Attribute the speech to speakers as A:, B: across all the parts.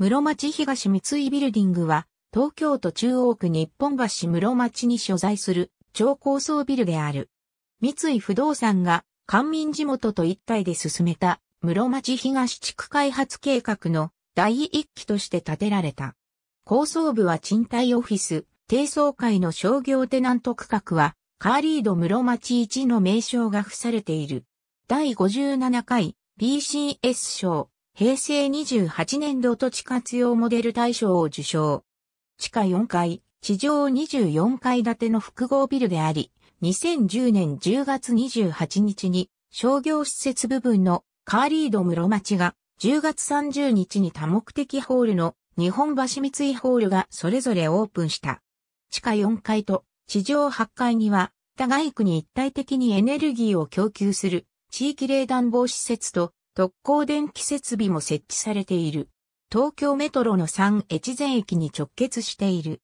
A: 室町東三井ビルディングは、東京都中央区日本橋室町に所在する超高層ビルである。三井不動産が官民地元と一体で進めた室町東地区開発計画の第一期として建てられた。高層部は賃貸オフィス、低層階の商業テナント区画は、カーリード室町一の名称が付されている。第57回 BCS 賞平成28年度土地活用モデル大賞を受賞。地下4階、地上24階建ての複合ビルであり、2010年10月28日に商業施設部分のカーリード室町が10月30日に多目的ホールの日本橋三井ホールがそれぞれオープンした。地下4階と地上8階には、互い区に一体的にエネルギーを供給する地域冷暖房施設と特攻電気設備も設置されている。東京メトロの3越前駅に直結している。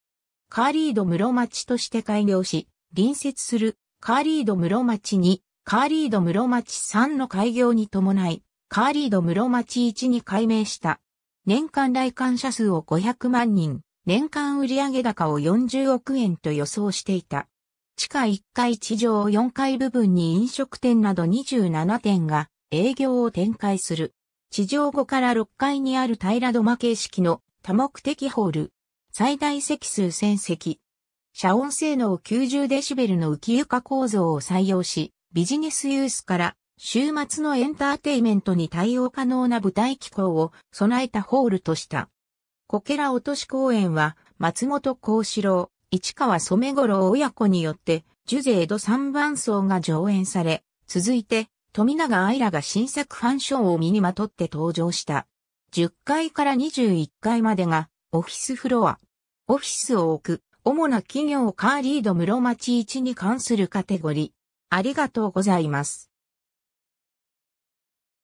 A: カーリード室町として開業し、隣接するカーリード室町2、カーリード室町3の開業に伴い、カーリード室町1に改名した。年間来館者数を500万人、年間売上高を40億円と予想していた。地下1階地上4階部分に飲食店など27店が営業を展開する。地上5から6階にある平戸間形式の多目的ホール。最大席数1000席。遮音性能90デシベルの浮き床構造を採用し、ビジネスユースから週末のエンターテイメントに対応可能な舞台機構を備えたホールとした。こけら落とし公演は松本幸四郎、市川染五郎親子によって、ジュゼード三番層が上演され、続いて富永愛らが新作ファンショーを身にまとって登場した。10階から21階までがオフィスフロア。オフィスを置く主な企業カーリード室町1に関するカテゴリー。ありがとうございます。